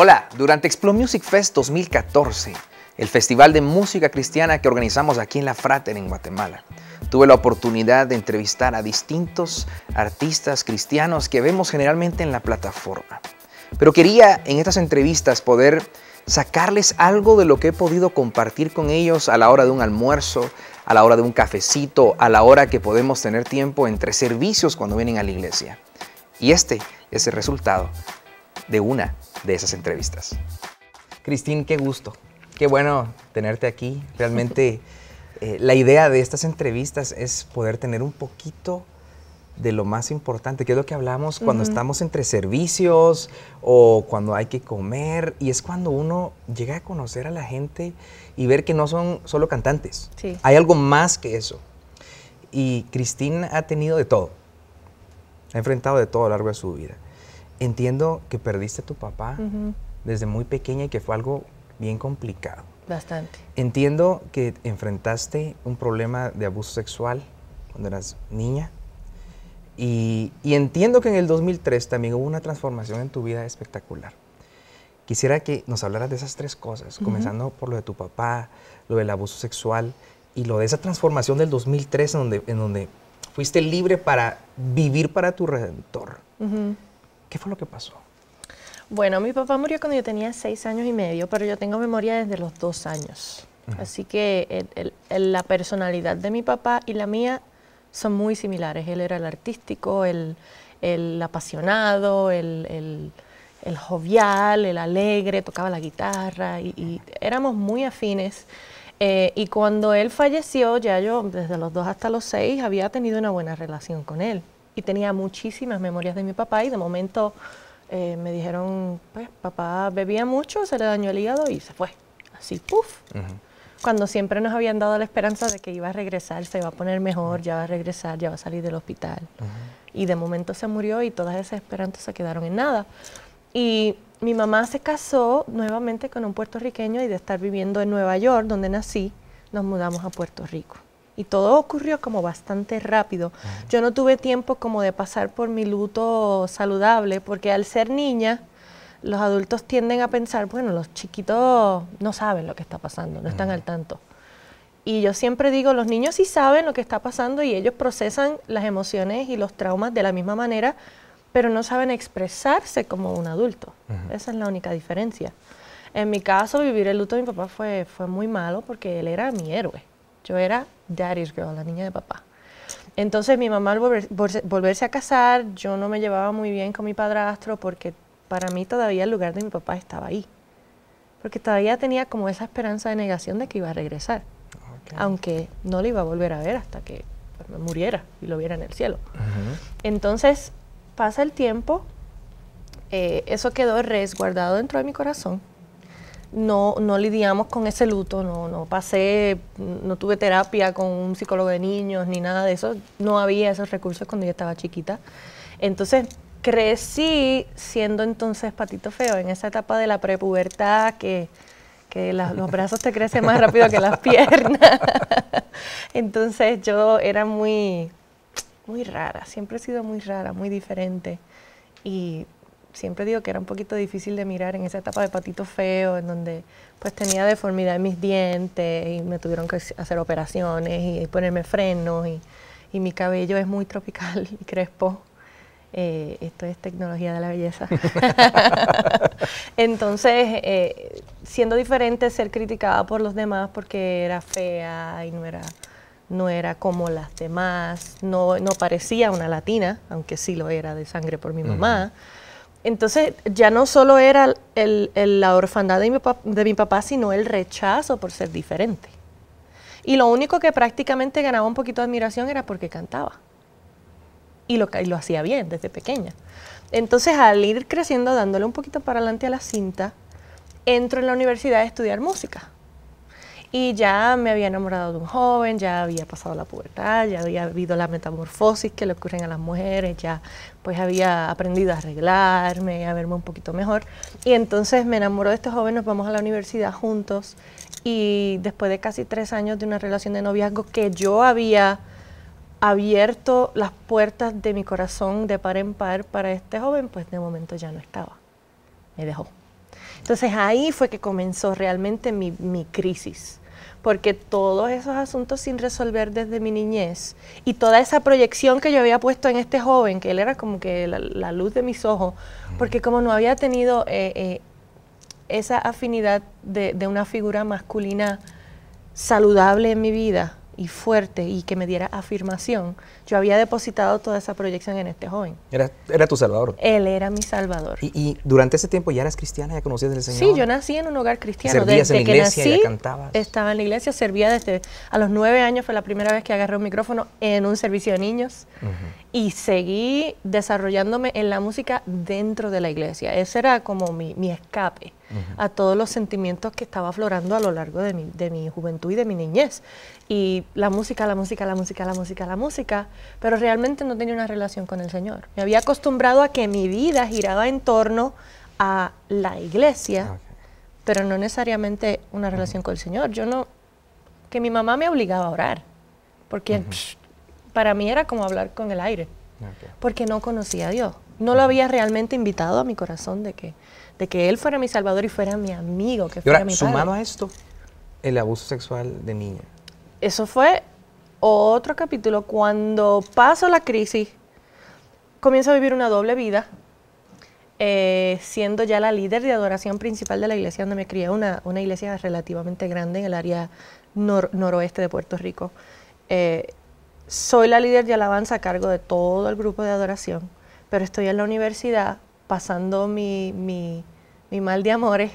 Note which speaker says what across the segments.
Speaker 1: Hola, durante Explo Music Fest 2014, el festival de música cristiana que organizamos aquí en La Frater, en Guatemala, tuve la oportunidad de entrevistar a distintos artistas cristianos que vemos generalmente en la plataforma. Pero quería en estas entrevistas poder sacarles algo de lo que he podido compartir con ellos a la hora de un almuerzo, a la hora de un cafecito, a la hora que podemos tener tiempo entre servicios cuando vienen a la iglesia. Y este es el resultado de una de esas entrevistas. Cristín, qué gusto. Qué bueno tenerte aquí. Realmente eh, la idea de estas entrevistas es poder tener un poquito de lo más importante, que es lo que hablamos cuando estamos entre servicios o cuando hay que comer, y es cuando uno llega a conocer a la gente y ver que no son solo cantantes, hay algo más que eso. Y Cristín ha tenido de todo, ha enfrentado de todo a lo largo de su vida entiendo que perdiste a tu papá desde muy pequeña y que fue algo bien complicado. Bastante. Entiendo que enfrentaste un problema de abuso sexual cuando eras niña. Y, entiendo que en el 2003 también hubo una transformación en tu vida espectacular. Quisiera que nos hablaras de esas tres cosas, comenzando por lo de tu papá, lo del abuso sexual y lo de esa transformación del 2003 en donde, en donde fuiste libre para vivir para tu redentor. Uh ¿Qué fue lo que pasó?
Speaker 2: Bueno, mi papá murió cuando yo tenía seis años y medio, pero yo tengo memoria desde los dos años. Así que la personalidad de mi papá y la mía son muy similares. Él era el artístico, el, apasionado, el, jovial, el alegre, tocaba la guitarra y, éramos muy afines. Eh, y cuando él falleció, ya yo desde los dos hasta los seis había tenido una buena relación con él y tenía muchísimas memorias de mi papá y de momento eh, me dijeron, pues papá bebía mucho, se le dañó el hígado y se fue. Así, puff. Cuando siempre nos habían dado la esperanza de que iba a regresar, se iba a poner mejor, ya va a regresar, ya va a salir del hospital. Y de momento se murió y todas esas esperanzas se quedaron en nada. Y mi mamá se casó nuevamente con un puertorriqueño y de estar viviendo en Nueva York, donde nací, nos mudamos a Puerto Rico. Y todo ocurrió como bastante rápido. Yo no tuve tiempo como de pasar por mi luto saludable, porque al ser niña, los adultos tienden a pensar, bueno, los chiquitos no saben lo que está pasando, no están al tanto. Y yo siempre digo, los niños sí saben lo que está pasando y ellos procesan las emociones y los traumas de la misma manera, pero no saben expresarse como un adulto. Esa es la única diferencia. En mi caso, vivir el luto de mi papá fue, fue muy malo porque él era mi héroe. Yo era daddy's girl, la niña de papá. Entonces mi mamá al volverse a casar, yo no me llevaba muy bien con mi padrastro porque para mí todavía el lugar de mi papá estaba ahí. Porque todavía tenía como esa esperanza de negación de que iba a regresar. Aunque no lo iba a volver a ver hasta que pues, muriera y lo viera en el cielo. Entonces pasa el tiempo, eh, eso quedó resguardado dentro de mi corazón no, no lidiamos con ese luto, no, no pasé, no tuve terapia con un psicólogo de niños ni nada de eso, no había esos recursos cuando yo estaba chiquita. Entonces crecí siendo entonces patito feo, en esa etapa de la prepubertad que, los brazos te crecen más rápido que las piernas. entonces yo era muy, muy rara, siempre he sido muy rara, muy diferente. Y siempre digo que era un poquito difícil de mirar en esa etapa de patito feo, en donde pues tenía deformidad en mis dientes y me tuvieron que hacer operaciones y ponerme frenos y, mi cabello es muy tropical y crespo. Eh, esto es tecnología de la belleza. Entonces, eh, siendo diferente, ser criticada por los demás porque era fea y no era, como las demás, no, no parecía una latina, aunque sí lo era de sangre por mi mamá. Entonces ya no solo era el, la orfandad de mi, papá, sino el rechazo por ser diferente. Y lo único que prácticamente ganaba un poquito de admiración era porque cantaba. Y lo, y lo hacía bien desde pequeña. Entonces al ir creciendo, dándole un poquito para adelante a la cinta, entro en la universidad a estudiar música y ya me había enamorado de un joven, ya había pasado la pubertad, ya había habido la metamorfosis que le ocurren a las mujeres, ya pues había aprendido a arreglarme, a verme un poquito mejor. Y entonces me enamoró de este joven, nos vamos a la universidad juntos y después de casi tres años de una relación de noviazgo que yo había abierto las puertas de mi corazón de par en par para este joven, pues de momento ya no estaba. Me dejó. Entonces ahí fue que comenzó realmente mi, mi crisis porque todos esos asuntos sin resolver desde mi niñez y toda esa proyección que yo había puesto en este joven, que él era como que la, luz de mis ojos, porque como no había tenido eh, eh, esa afinidad de, una figura masculina saludable en mi vida, y fuerte y que me diera afirmación, yo había depositado toda esa proyección en este joven.
Speaker 1: Era, tu salvador.
Speaker 2: Él era mi salvador.
Speaker 1: Y, durante ese tiempo ya eras cristiana, ya conocías al Señor. Sí, yo
Speaker 2: nací en un hogar cristiano. desde que nací, Estaba en la iglesia, servía desde a los nueve años fue la primera vez que agarré un micrófono en un servicio de niños y seguí desarrollándome en la música dentro de la iglesia. Ese era como mi, escape a todos los sentimientos que estaba aflorando a lo largo de mi, juventud y de mi niñez. Y la música, la música, la música, la música, la música, pero realmente no tenía una relación con el Señor. Me había acostumbrado a que mi vida giraba en torno a la iglesia, ah, pero no necesariamente una relación con el Señor. Yo no, que mi mamá me obligaba a orar, porque para mí era como hablar con el aire, porque no conocía a Dios. No lo había realmente invitado a mi corazón de que, de que Él fuera mi salvador y fuera mi amigo, que fuera mi padre. sumado a
Speaker 1: esto, el abuso sexual de niña.
Speaker 2: Eso fue otro capítulo. Cuando paso la crisis, comienzo a vivir una doble vida, eh, siendo ya la líder de adoración principal de la iglesia donde me crié, una, una iglesia relativamente grande en el área noroeste de Puerto Rico. Eh, soy la líder de alabanza a cargo de todo el grupo de adoración, pero estoy en la universidad pasando mi, mal de amores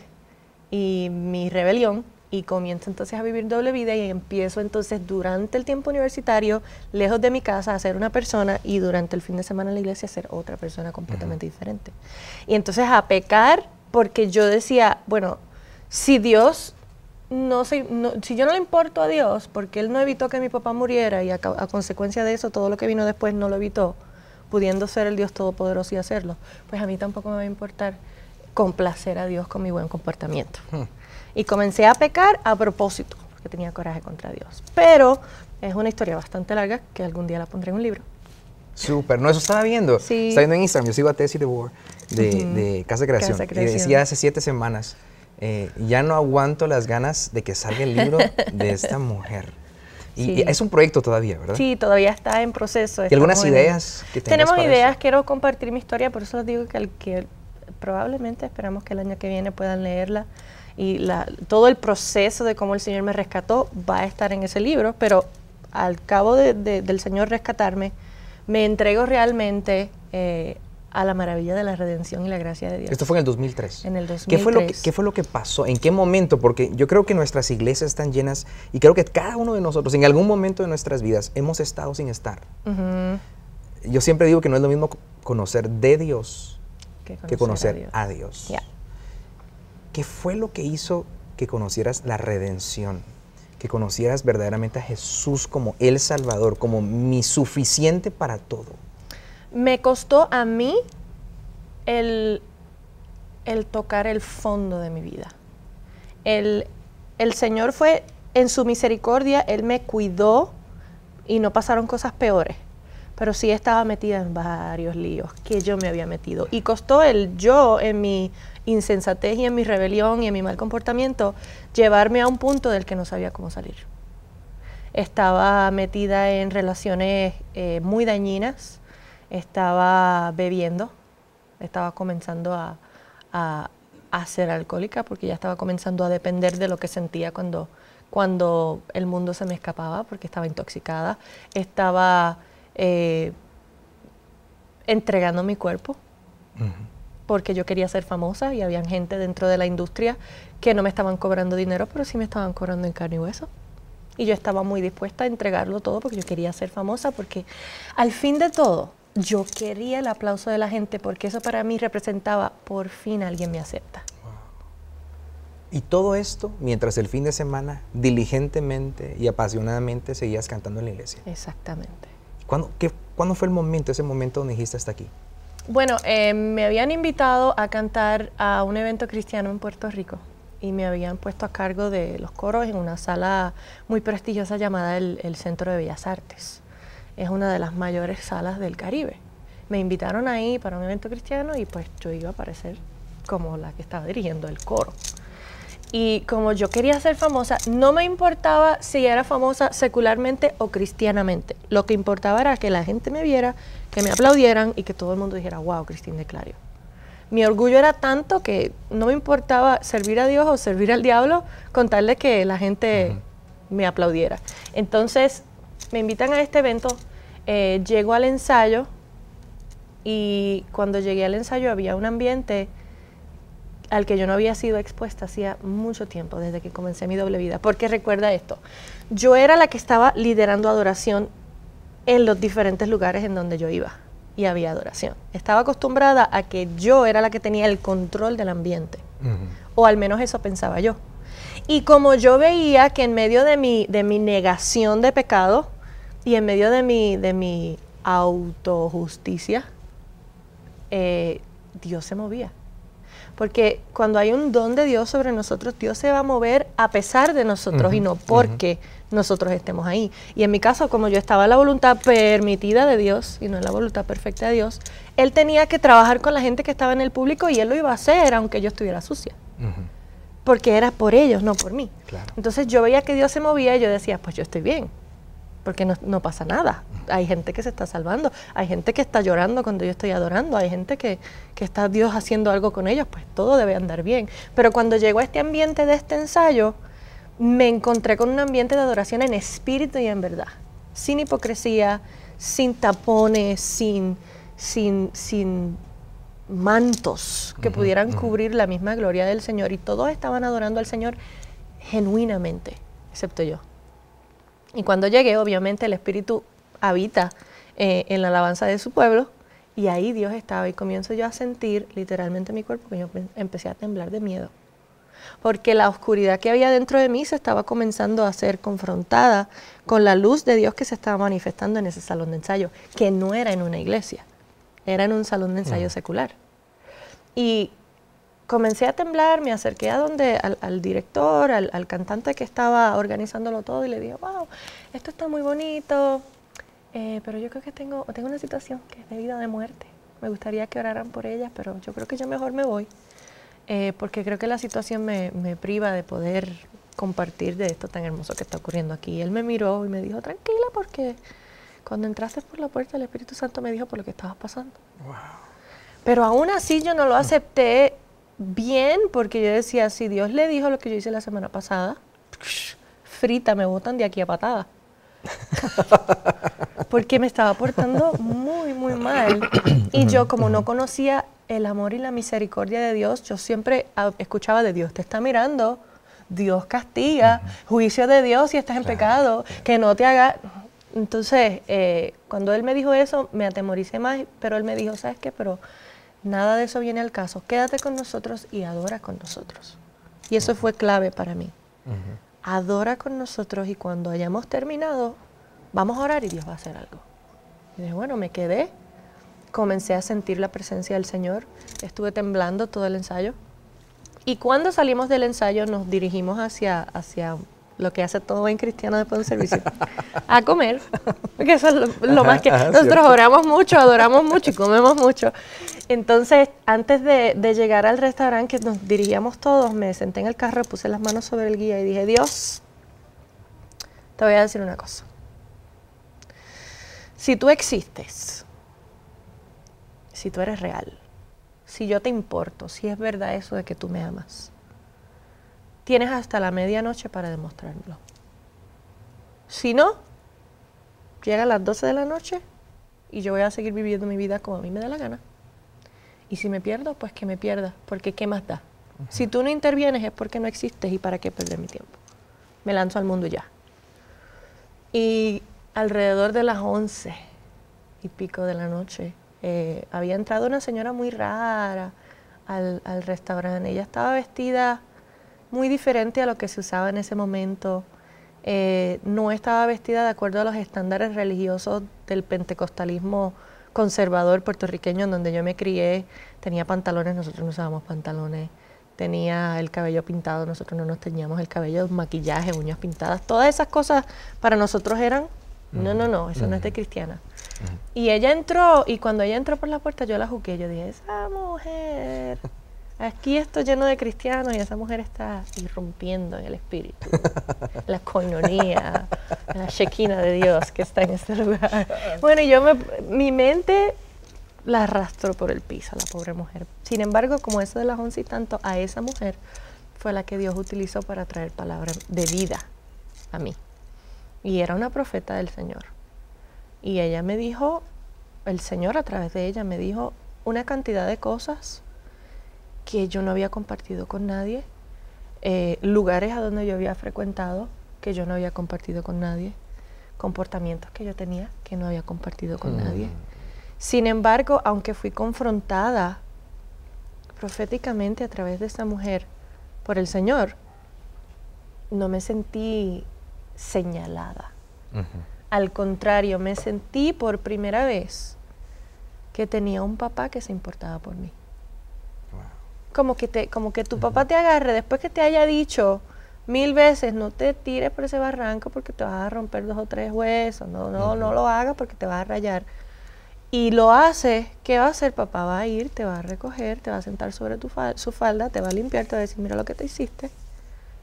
Speaker 2: y mi rebelión y comienzo entonces a vivir doble vida y empiezo entonces durante el tiempo universitario, lejos de mi casa, a ser una persona y durante el fin de semana en la iglesia a ser otra persona completamente diferente. Y entonces a pecar porque yo decía, bueno, si Dios no, sé, si yo no le importo a Dios, porque Él no evitó que mi papá muriera y a, consecuencia de eso todo lo que vino después no lo evitó, pudiendo ser el Dios Todopoderoso y hacerlo, pues a mí tampoco me va a importar complacer a Dios con mi buen comportamiento. Hmm. Y comencé a pecar a propósito, porque tenía coraje
Speaker 1: contra Dios.
Speaker 2: Pero es una historia bastante larga que algún día la pondré en un libro.
Speaker 1: Súper, no, eso estaba viendo. Sí. viendo en Instagram, yo sigo a Tessie de, de Casa Creación. Creación. Y decía hace siete semanas eh, ya no aguanto las ganas de que salga el libro de esta mujer. Y, es un proyecto todavía, ¿verdad? Sí,
Speaker 2: todavía está en proceso. ¿Y algunas ideas Tenemos ideas, quiero compartir mi historia, por eso les digo que, probablemente esperamos que el año que viene puedan leerla y la, todo el proceso de cómo el Señor me rescató va a estar en ese libro, pero al cabo del Señor rescatarme, me entrego realmente eh, a la maravilla de la redención y la gracia de Dios. Esto
Speaker 1: fue en el 2003.
Speaker 2: En el 2003. ¿Qué fue lo que,
Speaker 1: fue lo que pasó? ¿En qué momento? Porque yo creo que nuestras iglesias están llenas y creo que cada uno de nosotros en algún momento de nuestras vidas hemos estado sin estar. Yo siempre digo que no es lo mismo conocer de Dios que conocer, a Dios. ¿Qué fue lo que hizo que conocieras la redención? Que conocieras verdaderamente a Jesús como el Salvador, como mi suficiente para todo
Speaker 2: me costó a mí el, tocar el fondo de mi vida. El, Señor fue en su misericordia, Él me cuidó y no pasaron cosas peores. Pero sí estaba metida en varios líos que yo me había metido. Y costó el yo en mi insensatez y en mi rebelión y en mi mal comportamiento llevarme a un punto del que no sabía cómo salir. Estaba metida en relaciones eh, muy dañinas, estaba bebiendo, estaba comenzando a, ser alcohólica porque ya estaba comenzando a depender de lo que sentía cuando, cuando el mundo se me escapaba porque estaba intoxicada, estaba eh, entregando mi cuerpo. porque yo quería ser famosa y había gente dentro de la industria que no me estaban cobrando dinero, pero sí me estaban cobrando en carne y hueso. Y yo estaba muy dispuesta a entregarlo todo porque yo quería ser famosa, porque al fin de todo, yo quería el aplauso de la gente porque eso para mí representaba, por fin alguien me acepta.
Speaker 1: Y todo esto mientras el fin de semana diligentemente y apasionadamente seguías cantando en la iglesia. Exactamente. ¿Cuándo, fue el momento, ese momento donde dijiste hasta aquí?
Speaker 2: Bueno, eh, me habían invitado a cantar a un evento cristiano en Puerto Rico y me habían puesto a cargo de los coros en una sala muy prestigiosa llamada el Centro de Bellas Artes es una de las mayores salas del Caribe. Me invitaron ahí para un evento cristiano y pues yo iba a aparecer como la que estaba dirigiendo el coro. Y como yo quería ser famosa, no me importaba si era famosa secularmente o cristianamente. Lo que importaba era que la gente me viera, que me aplaudieran y que todo el mundo dijera, wow, Cristina de Clario. Mi orgullo era tanto que no me importaba servir a Dios o servir al diablo con tal de que la gente me aplaudiera. Entonces, me invitan a este evento, eh, llego al ensayo y cuando llegué al ensayo había un ambiente al que yo no había sido expuesta hacía mucho tiempo, desde que comencé mi doble vida. Porque recuerda esto, yo era la que estaba liderando adoración en los diferentes lugares en donde yo iba y había adoración. Estaba acostumbrada a que yo era la que tenía el control del ambiente, o al menos eso pensaba yo. Y como yo veía que en medio de mi, de mi negación de pecado, y en medio de mi, de mi autojusticia, eh, Dios se movía. Porque cuando hay un don de Dios sobre nosotros, Dios se va a mover a pesar de nosotros y no porque nosotros estemos ahí. Y en mi caso, como yo estaba en la voluntad permitida de Dios y no en la voluntad perfecta de Dios, Él tenía que trabajar con la gente que estaba en el público y Él lo iba a hacer aunque yo estuviera sucia. Porque era por ellos, no por mí. Entonces yo veía que Dios se movía y yo decía, pues yo estoy bien porque no, pasa nada. Hay gente que se está salvando, hay gente que está llorando cuando yo estoy adorando, hay gente que, que está Dios haciendo algo con ellos, pues todo debe andar bien. Pero cuando llego a este ambiente de este ensayo, me encontré con un ambiente de adoración en espíritu y en verdad, sin hipocresía, sin tapones, sin, sin, sin mantos que pudieran cubrir la misma gloria del Señor. Y todos estaban adorando al Señor genuinamente, excepto yo. Y cuando llegué, obviamente el Espíritu habita eh, en la alabanza de su pueblo y ahí Dios estaba y comienzo yo a sentir literalmente mi cuerpo que yo empecé a temblar de miedo. Porque la oscuridad que había dentro de mí se estaba comenzando a ser confrontada con la luz de Dios que se estaba manifestando en ese salón de ensayo, que no era en una iglesia, era en un salón de ensayo secular. Y comencé a temblar, me acerqué a donde, al, director, al, cantante que estaba organizándolo todo y le dije, wow, esto está muy bonito, eh, pero yo creo que tengo, tengo una situación que es de vida o de muerte. Me gustaría que oraran por ella, pero yo creo que yo mejor me voy, eh, porque creo que la situación me, priva de poder compartir de esto tan hermoso que está ocurriendo aquí. Él me miró y me dijo, tranquila, porque cuando entraste por la puerta, el Espíritu Santo me dijo por lo que estabas pasando. Pero aún así yo no lo acepté bien porque yo decía, si Dios le dijo lo que yo hice la semana pasada, frita, me botan de aquí a patada. porque me estaba portando muy, muy mal. Y yo como no conocía el amor y la misericordia de Dios, yo siempre ah, escuchaba de Dios, te está mirando, Dios castiga, juicio de Dios si estás en pecado, que no te haga... Entonces, eh, cuando él me dijo eso, me atemoricé más, pero él me dijo, ¿sabes qué? Pero Nada de eso viene al caso. Quédate con nosotros y adora con nosotros. Y eso fue clave para mí. Adora con nosotros y cuando hayamos terminado, vamos a orar y Dios va a hacer algo. Y dije, bueno, me quedé. Comencé a sentir la presencia del Señor. Estuve temblando todo el ensayo. Y cuando salimos del ensayo nos dirigimos hacia, hacia lo que hace todo buen cristiano después del servicio, a comer, porque eso es lo, más que... nosotros oramos mucho, adoramos mucho y comemos mucho. Entonces, antes de, llegar al restaurante que nos dirigíamos todos, me senté en el carro, puse las manos sobre el guía y dije, Dios, te voy a decir una cosa. Si tú existes, si tú eres real, si yo te importo, si es verdad eso de que tú me amas, tienes hasta la medianoche para demostrarlo. Si no, llega a las 12 de la noche y yo voy a seguir viviendo mi vida como a mí me da la gana. Y si me pierdo, pues que me pierda, porque ¿qué más da? Si tú no intervienes es porque no existes y para qué perder mi tiempo. Me lanzo al mundo ya. Y alrededor de las once y pico de la noche, eh, había entrado una señora muy rara al, restaurante. Ella estaba vestida muy diferente a lo que se usaba en ese momento. Eh, no estaba vestida de acuerdo a los estándares religiosos del pentecostalismo conservador puertorriqueño en donde yo me crié, tenía pantalones, nosotros no usábamos pantalones, tenía el cabello pintado, nosotros no nos teníamos el cabello, maquillaje, uñas pintadas, todas esas cosas para nosotros eran, no, no, no, eso no es de cristiana. Y ella entró, y cuando ella entró por la puerta yo la jugué, yo dije, esa mujer Aquí estoy lleno de cristianos y esa mujer está irrumpiendo en el espíritu, la coñonía, la chequina de Dios que está en este lugar. Bueno, yo mi mente la arrastró por el piso, la pobre mujer. Sin embargo, como eso de las once y tanto, a esa mujer fue la que Dios utilizó para traer palabras de vida a mí. Y era una profeta del Señor. Y ella me dijo, el Señor a través de ella me dijo una cantidad de cosas que yo no había compartido con nadie, eh, lugares a donde yo había frecuentado que yo no había compartido con nadie, comportamientos que yo tenía que no había compartido con mm. nadie. Sin embargo, aunque fui confrontada proféticamente a través de esta mujer por el Señor, no me sentí señalada. Al contrario, me sentí por primera vez que tenía un papá que se importaba por mí como que, te, como que tu papá te agarre después que te haya dicho mil veces, no te tires por ese barranco porque te vas a romper dos o tres huesos, no, no, no lo hagas porque te vas a rayar. Y lo hace, ¿qué va a hacer? Papá va a ir, te va a recoger, te va a sentar sobre tu su falda, te va a limpiar, te va a decir, mira lo que te hiciste,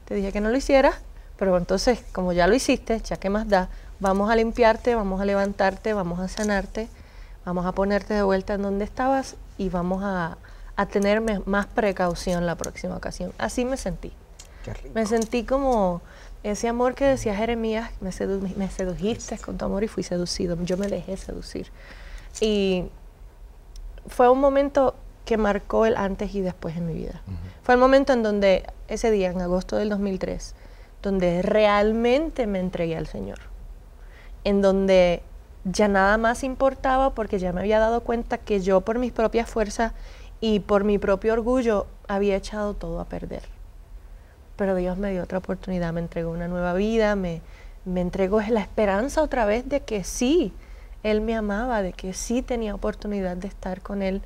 Speaker 2: te dije que no lo hicieras, pero entonces, como ya lo hiciste, ya que más da, vamos a limpiarte, vamos a levantarte, vamos a sanarte, vamos a ponerte de vuelta en donde estabas y vamos a, a tener más precaución la próxima ocasión. Así me sentí. Me sentí como ese amor que decía Jeremías, me, sedujiste con tu amor y fui seducido. Yo me dejé seducir. Y fue un momento que marcó el antes y después en mi vida. Fue el momento en donde, ese día, en agosto del 2003, donde realmente me entregué al Señor. En donde ya nada más importaba porque ya me había dado cuenta que yo por mis propias fuerzas y por mi propio orgullo había echado todo a perder. Pero Dios me dio otra oportunidad, me entregó una nueva vida, me, me entregó la esperanza otra vez de que sí, Él me amaba, de que sí tenía oportunidad de estar con Él.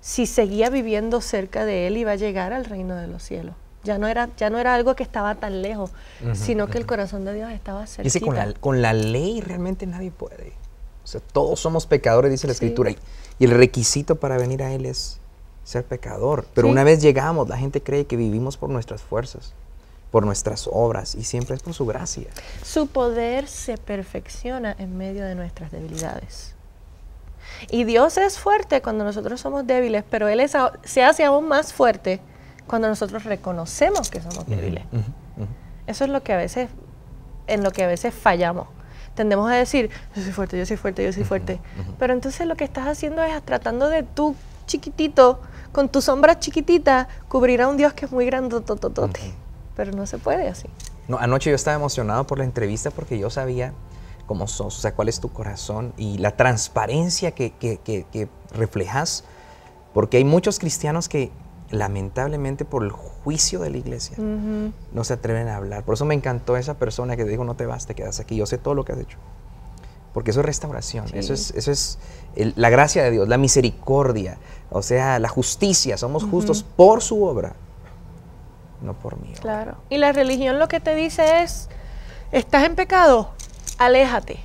Speaker 2: Si seguía viviendo cerca de Él, iba a llegar al reino de los cielos. Ya no, era, ya no era algo que estaba tan lejos, sino que el corazón de Dios estaba cerca. Dice,
Speaker 1: con la, ley realmente nadie puede. O sea, todos somos pecadores, dice la Escritura. Y el requisito para venir a Él es ser pecador. Pero una vez llegamos, la gente cree que vivimos por nuestras fuerzas, por nuestras obras, y siempre es por su gracia.
Speaker 2: Su poder se perfecciona en medio de nuestras debilidades. Y Dios es fuerte cuando nosotros somos débiles, pero Él se hace aún más fuerte cuando nosotros reconocemos que somos débiles. Eso es lo que a veces, en lo que a veces fallamos. Tendemos a decir, yo soy fuerte, yo soy fuerte, yo soy fuerte. pero entonces lo que estás haciendo es tratando de tú, chiquitito, con tu sombra chiquitita cubrirá un Dios que es muy grande, tototote, Pero no se puede así.
Speaker 1: No, anoche yo estaba emocionado por la entrevista porque yo sabía cómo sos, o sea, cuál es tu corazón y la transparencia que, que, reflejas. Porque hay muchos cristianos que lamentablemente por el juicio de la iglesia no se atreven a hablar. Por eso me encantó esa persona que dijo, no te vas, te quedas aquí, yo sé todo lo que has hecho porque eso es restauración, eso es, la gracia de Dios, la misericordia, o sea, la justicia, somos justos por su obra, no por mí.
Speaker 2: Claro, y la religión lo que te dice es, estás en pecado, aléjate,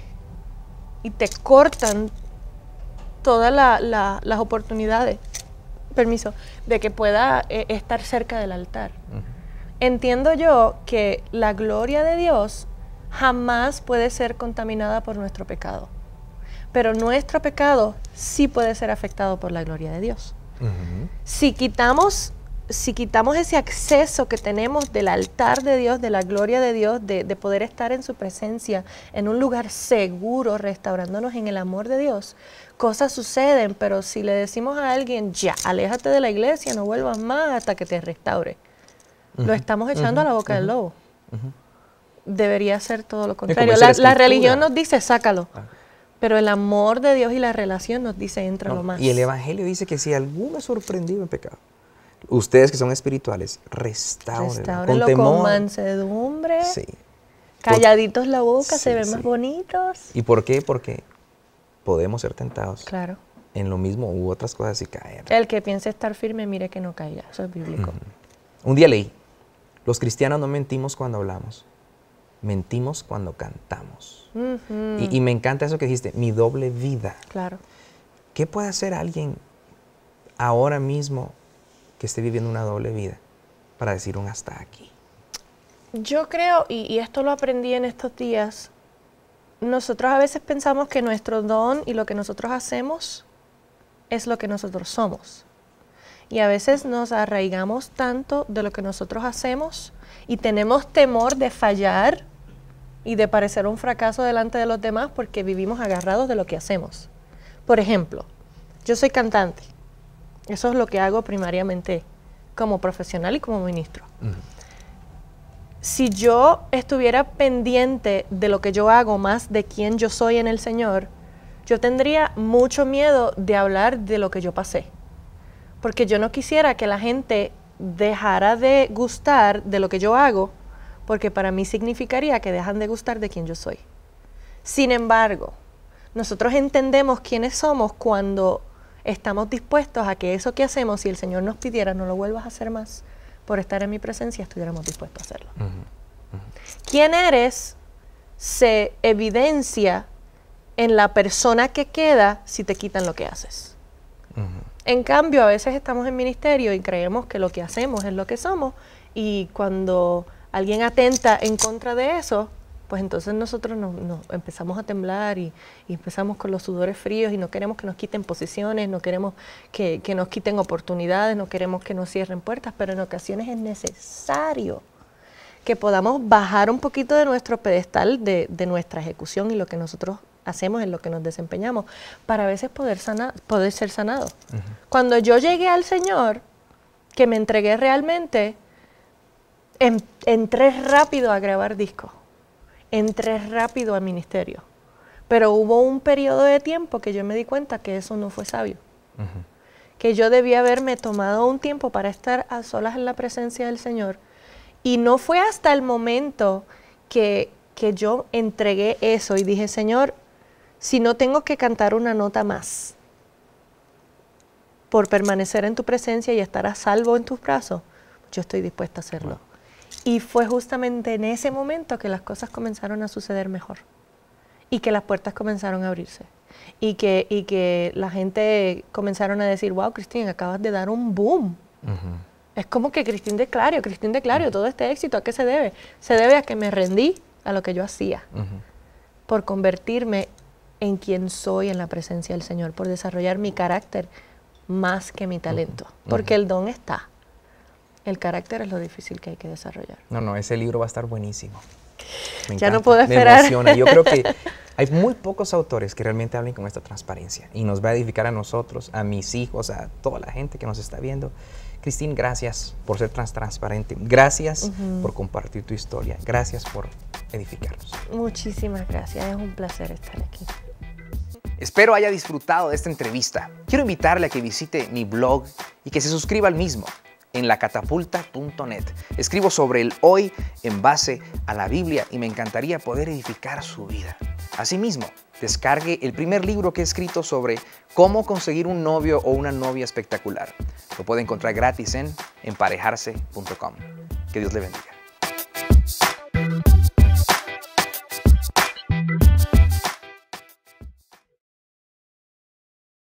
Speaker 2: y te cortan todas las oportunidades, permiso, de que pueda eh, estar cerca del altar. Entiendo yo que la gloria de Dios jamás puede ser contaminada por nuestro pecado. Pero nuestro pecado sí puede ser afectado por la gloria de Dios. Si quitamos si quitamos ese acceso que tenemos del altar de Dios, de la gloria de Dios, de, poder estar en su presencia, en un lugar seguro, restaurándonos en el amor de Dios, cosas suceden, pero si le decimos a alguien, ya, aléjate de la iglesia, no vuelvas más hasta que te restaure, lo estamos echando a la boca del lobo debería ser todo lo contrario. La, religión nos dice, sácalo. Ah. Pero el amor de Dios y la relación nos dice, entra lo más. Y el Evangelio
Speaker 1: dice que si alguno es sorprendido en pecado, ustedes que son espirituales, restaurenlo con,
Speaker 2: mansedumbre. Sí. Calladitos la boca, se ven más bonitos.
Speaker 1: ¿Y por qué? Porque podemos ser tentados. Claro. En lo mismo u otras cosas y caer.
Speaker 2: El que piense estar firme, mire que no caiga. Eso es bíblico.
Speaker 1: Un día leí, los cristianos no mentimos cuando hablamos mentimos cuando cantamos.
Speaker 2: y,
Speaker 1: me encanta eso que dijiste, mi doble vida. Claro. ¿Qué puede hacer alguien ahora mismo que esté viviendo una doble vida para decir un hasta aquí?
Speaker 2: Yo creo, y, y esto lo aprendí en estos días, nosotros a veces pensamos que nuestro don y lo que nosotros hacemos es lo que nosotros somos. Y a veces nos arraigamos tanto de lo que nosotros hacemos y tenemos temor de fallar y de parecer un fracaso delante de los demás porque vivimos agarrados de lo que hacemos. Por ejemplo, yo soy cantante. Eso es lo que hago primariamente como profesional y como ministro. Si yo estuviera pendiente de lo que yo hago más de quién yo soy en el Señor, yo tendría mucho miedo de hablar de lo que yo pasé. Porque yo no quisiera que la gente dejara de gustar de lo que yo hago porque para mí significaría que dejan de gustar de quien yo soy. Sin embargo, nosotros entendemos quiénes somos cuando estamos dispuestos a que eso que hacemos, si el Señor nos pidiera no lo vuelvas a hacer más, por estar en mi presencia estuviéramos dispuestos a hacerlo. ¿Quién eres? se evidencia en la persona que queda si te quitan lo que haces. En cambio, a veces estamos en ministerio y creemos que lo que hacemos es lo que somos y cuando alguien atenta en contra de eso, pues entonces nosotros nos, empezamos a temblar y, empezamos con los sudores fríos y no queremos que nos quiten posiciones, no queremos que, nos quiten oportunidades, no queremos que nos cierren puertas, pero en ocasiones es necesario que podamos bajar un poquito de nuestro pedestal de, nuestra ejecución y lo que nosotros hacemos en lo que nos desempeñamos, para a veces poder, sanar, poder ser sanados. Cuando yo llegué al Señor, que me entregué realmente, entré rápido a grabar discos, entré rápido al ministerio, pero hubo un periodo de tiempo que yo me di cuenta que eso no fue sabio, que yo debía haberme tomado un tiempo para estar a solas en la presencia del Señor y no fue hasta el momento que, que yo entregué eso y dije, Señor, si no tengo que cantar una nota más por permanecer en tu presencia y estar a salvo en tus brazos, yo estoy dispuesta a hacerlo. Y fue justamente en ese momento que las cosas comenzaron a suceder mejor y que las puertas comenzaron a abrirse y que, y que la gente comenzaron a decir, wow, Cristín, acabas de dar un boom. Es como que Cristín de Cristín de todo este éxito, ¿a qué se debe? Se debe a que me rendí a lo que yo hacía, por convertirme en quien soy en la presencia del Señor, por desarrollar mi carácter más que mi talento, porque el don está. El carácter es lo difícil que hay que desarrollar.
Speaker 1: No, no, ese libro va a estar buenísimo. ya no puedo esperar. Me emociona. Yo creo que hay muy pocos autores que realmente hablen con esta transparencia y nos va a edificar a nosotros, a mis hijos, a toda la gente que nos está viendo. Cristín, gracias por ser trans transparente. Gracias por compartir tu historia. Gracias por edificarnos.
Speaker 2: Muchísimas gracias. Es un placer estar aquí.
Speaker 1: Espero haya disfrutado de esta entrevista. Quiero invitarle a que visite mi blog y que se suscriba al mismo en lacatapulta.net. Escribo sobre el hoy en base a la Biblia y me encantaría poder edificar su vida. Asimismo, descargue el primer libro que he escrito sobre cómo conseguir un novio o una novia espectacular. Lo puede encontrar gratis en emparejarse.com. Que Dios le bendiga.